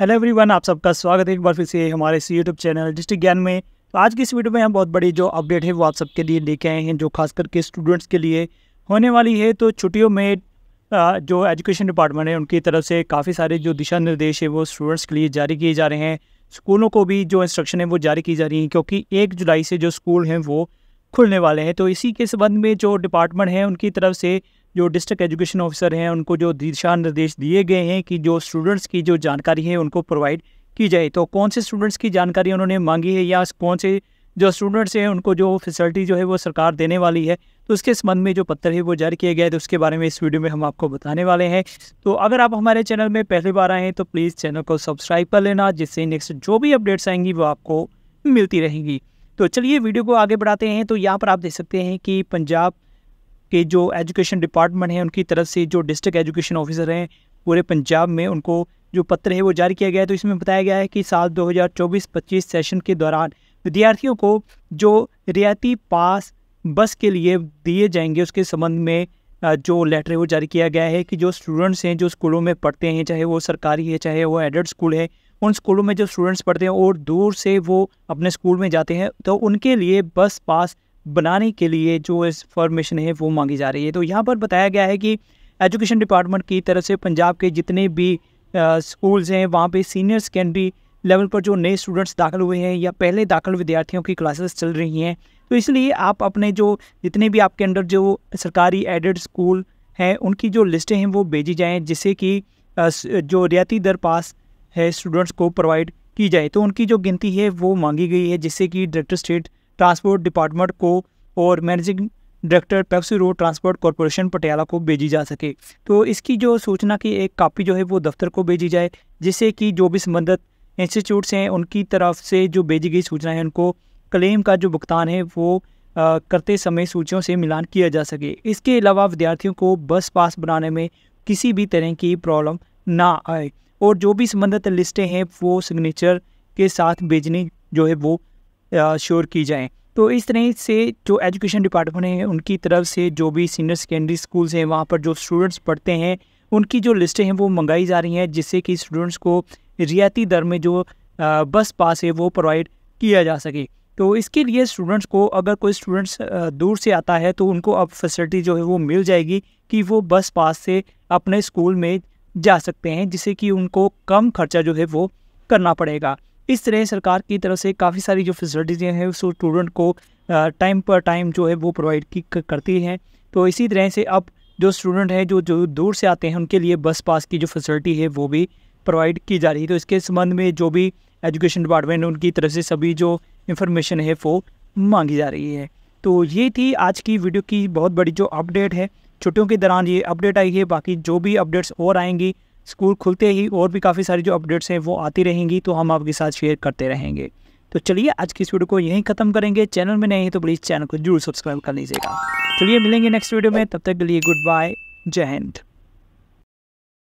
hello everyone आप सबका स्वागत है एक बार फिर से हमारे इस यूट्यूब चैनल डिस्ट्रिक्ट ज्ञान में तो आज की इस वीडियो में हम बहुत बड़ी जो अपडेट है वो आप सबके लिए लेके आए हैं जो खास करके स्टूडेंट्स के लिए होने वाली है तो छुट्टियों में जो एजुकेशन डिपार्टमेंट है उनकी तरफ से काफ़ी सारे जो दिशा निर्देश है वो स्टूडेंट्स के लिए जारी किए जा रहे हैं स्कूलों को भी जो इंस्ट्रक्शन है वो जारी की जा रही है क्योंकि एक जुलाई से जो स्कूल हैं वो खुलने वाले हैं तो इसी के संबंध में जो डिपार्टमेंट हैं उनकी तरफ से जो डिस्ट्रिक्ट एजुकेशन ऑफिसर हैं उनको जो दिशा निर्देश दिए गए हैं कि जो स्टूडेंट्स की जो जानकारी है उनको प्रोवाइड की जाए तो कौन से स्टूडेंट्स की जानकारी उन्होंने मांगी है या कौन से जो स्टूडेंट्स हैं उनको जो फैसिलिटी जो है वो सरकार देने वाली है तो उसके संबंध में जो पत्र है वो जारी किया गया है तो उसके बारे में इस वीडियो में हम आपको बताने वाले हैं तो अगर आप हमारे चैनल में पहली बार आए हैं तो प्लीज़ चैनल को सब्सक्राइब कर लेना जिससे नेक्स्ट जो भी अपडेट्स आएंगी वो आपको मिलती रहेंगी तो चलिए वीडियो को आगे बढ़ाते हैं तो यहाँ पर आप देख सकते हैं कि पंजाब के जो एजुकेशन डिपार्टमेंट है उनकी तरफ से जो डिस्ट्रिक्ट एजुकेशन ऑफिसर हैं पूरे पंजाब में उनको जो पत्र है वो जारी किया गया है तो इसमें बताया गया है कि साल 2024-25 सेशन के दौरान विद्यार्थियों को जो रियायती पास बस के लिए दिए जाएंगे उसके संबंध में जो लेटर है वो जारी किया गया है कि जो स्टूडेंट्स हैं जो स्कूलों में पढ़ते हैं चाहे वो सरकारी है चाहे वो एडल्ट स्कूल है उन स्कूलों में जो स्टूडेंट्स पढ़ते हैं और दूर से वो अपने स्कूल में जाते हैं तो उनके लिए बस पास बनाने के लिए जो इस फॉर्मेशन है वो मांगी जा रही है तो यहाँ पर बताया गया है कि एजुकेशन डिपार्टमेंट की तरफ से पंजाब के जितने भी स्कूल्स हैं वहाँ पे सीनियर सेकेंडरी लेवल पर जो नए स्टूडेंट्स दाखिल हुए हैं या पहले दाखिल विद्यार्थियों की क्लासेस चल रही हैं तो इसलिए आप अपने जो जितने भी आपके अंडर जो सरकारी एडेड स्कूल हैं उनकी जो लिस्टें हैं वो भेजी जाएँ जिससे कि जो रियाती दर पास है स्टूडेंट्स को प्रोवाइड की जाए तो उनकी जो गिनती है वो मांगी गई है जिससे कि डायरेक्टर स्टेट ट्रांसपोर्ट डिपार्टमेंट को और managing director PEPSU road transport corporation Patiala को भेजी जा सके तो इसकी जो सूचना की एक कापी जो है वो दफ्तर को भेजी जाए जिससे कि जो भी संबंधित इंस्टीट्यूट्स हैं उनकी तरफ से जो भेजी गई सूचना है उनको क्लेम का जो भुगतान है वो आ, करते समय सूचियों से मिलान किया जा सके इसके अलावा विद्यार्थियों को बस पास बनाने में किसी भी तरह की प्रॉब्लम ना आए और जो भी संबंधित लिस्टें हैं वो सिग्नेचर के साथ भेजनी जो है वो श्योर की जाएँ तो इस तरह से जो एजुकेशन डिपार्टमेंट है उनकी तरफ से जो भी सीनियर सेकेंडरी स्कूल्स हैं वहाँ पर जो स्टूडेंट्स पढ़ते हैं उनकी जो लिस्टें हैं वो मंगाई जा रही हैं जिससे कि स्टूडेंट्स को रियायती दर में जो बस पास है वो प्रोवाइड किया जा सके तो इसके लिए स्टूडेंट्स को अगर कोई स्टूडेंट्स दूर से आता है तो उनको अब फैसिलिटी जो है वो मिल जाएगी कि वो बस पास से अपने स्कूल में जा सकते हैं जिससे कि उनको कम खर्चा जो है वो करना पड़ेगा इस तरह सरकार की तरफ से काफ़ी सारी जो फैसिलिटीज़ें हैं उस स्टूडेंट को टाइम पर टाइम जो है वो प्रोवाइड की करती हैं तो इसी तरह से अब जो स्टूडेंट हैं जो जो दूर से आते हैं उनके लिए बस पास की जो फैसिलिटी है वो भी प्रोवाइड की जा रही है तो इसके संबंध में जो भी एजुकेशन डिपार्टमेंट उनकी तरफ से सभी जो इन्फॉर्मेशन है वो मांगी जा रही है तो ये थी आज की वीडियो की बहुत बड़ी जो अपडेट है छुट्टियों के दौरान ये अपडेट आई है बाकी जो भी अपडेट्स और आएंगी स्कूल खुलते ही और भी काफ़ी सारी जो अपडेट्स हैं वो आती रहेंगी तो हम आपके साथ शेयर करते रहेंगे तो चलिए आज की इस वीडियो को यहीं ख़त्म करेंगे चैनल में नहीं है तो प्लीज़ चैनल को जरूर सब्सक्राइब कर लीजिएगा चलिए मिलेंगे नेक्स्ट वीडियो में तब तक के लिए गुड बाय जय हिंद